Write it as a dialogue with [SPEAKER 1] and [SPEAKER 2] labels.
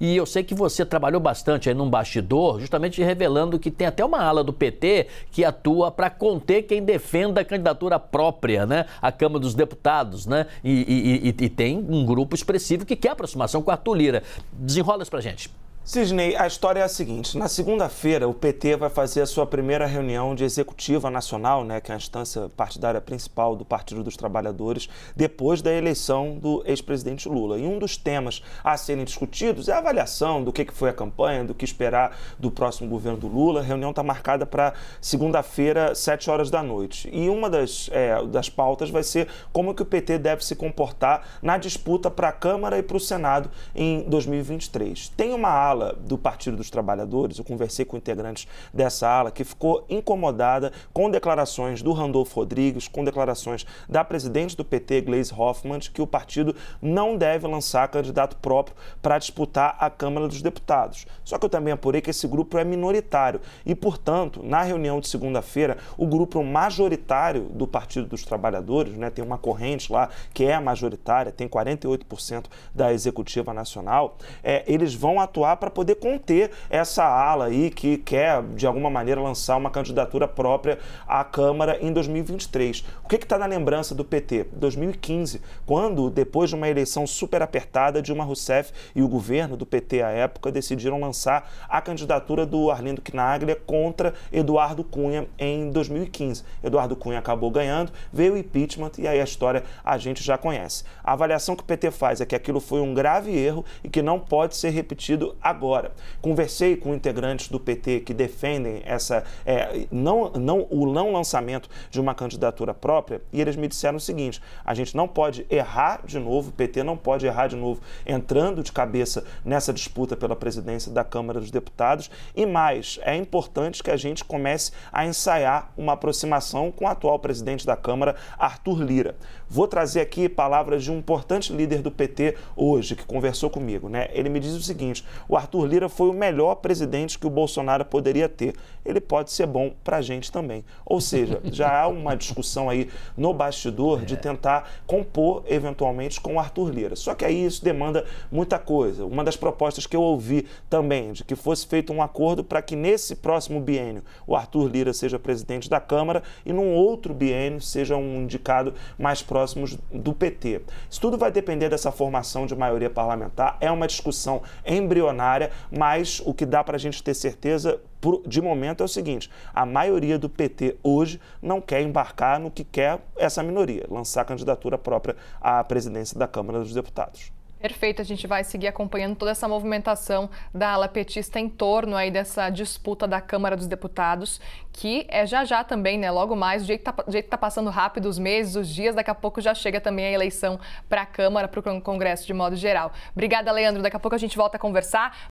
[SPEAKER 1] E eu sei que você trabalhou bastante aí num bastidor, justamente revelando que tem até uma ala do PT que atua para conter quem defenda a candidatura própria, né? A Câmara dos Deputados, né? E, e, e, e tem um grupo expressivo que quer aproximação com a Arthur Lira. Desenrola isso pra gente.
[SPEAKER 2] Sidney, a história é a seguinte: na segunda-feira, o PT vai fazer a sua primeira reunião de executiva nacional, né, que é a instância partidária principal do Partido dos Trabalhadores, depois da eleição do ex-presidente Lula. E um dos temas a serem discutidos é a avaliação do que foi a campanha, do que esperar do próximo governo do Lula. A reunião está marcada para segunda-feira, 7 horas da noite. E uma das, é, das pautas vai ser como que o PT deve se comportar na disputa para a Câmara e para o Senado em 2023. Tem uma ala do Partido dos Trabalhadores, eu conversei com integrantes dessa ala, que ficou incomodada com declarações do Randolfo Rodrigues, com declarações da presidente do PT, Gleise Hoffmann, de que o partido não deve lançar candidato próprio para disputar a Câmara dos Deputados. Só que eu também apurei que esse grupo é minoritário e, portanto, na reunião de segunda-feira, o grupo majoritário do Partido dos Trabalhadores, né, tem uma corrente lá que é majoritária, tem 48% da Executiva Nacional, é, eles vão atuar para poder conter essa ala aí que quer, de alguma maneira, lançar uma candidatura própria à Câmara em 2023. O que está na lembrança do PT? 2015, quando, depois de uma eleição super apertada, Dilma Rousseff e o governo do PT à época decidiram lançar a candidatura do Arlindo Quinaglia contra Eduardo Cunha em 2015. Eduardo Cunha acabou ganhando, veio o impeachment e aí a história a gente já conhece. A avaliação que o PT faz é que aquilo foi um grave erro e que não pode ser repetido a agora. Conversei com integrantes do PT que defendem essa é, não, não, o não lançamento de uma candidatura própria e eles me disseram o seguinte: a gente não pode errar de novo, o PT não pode errar de novo entrando de cabeça nessa disputa pela presidência da Câmara dos Deputados e mais, é importante que a gente comece a ensaiar uma aproximação com o atual presidente da Câmara, Arthur Lira. Vou trazer aqui palavras de um importante líder do PT hoje que conversou comigo, né? Ele me diz o seguinte: o Arthur Lira foi o melhor presidente que o Bolsonaro poderia ter. Ele pode ser bom para a gente também. Ou seja, já há uma discussão aí no bastidor de é. tentar compor, eventualmente, com o Arthur Lira. Só que aí isso demanda muita coisa. Uma das propostas que eu ouvi também, de que fosse feito um acordo para que nesse próximo biênio o Arthur Lira seja presidente da Câmara e num outro biênio seja um indicado mais próximo do PT. Isso tudo vai depender dessa formação de maioria parlamentar. É uma discussão embrionária área, mas o que dá para a gente ter certeza de momento é o seguinte: a maioria do PT hoje não quer embarcar no que quer essa minoria, lançar candidatura própria à presidência da Câmara dos Deputados.
[SPEAKER 1] Perfeito, a gente vai seguir acompanhando toda essa movimentação da ala petista em torno aí dessa disputa da Câmara dos Deputados, que é já já também, né? Logo mais, o jeito que está jeito tá passando rápido os meses, os dias, daqui a pouco já chega também a eleição para a Câmara, para o Congresso de modo geral. Obrigada, Leandro. Daqui a pouco a gente volta a conversar.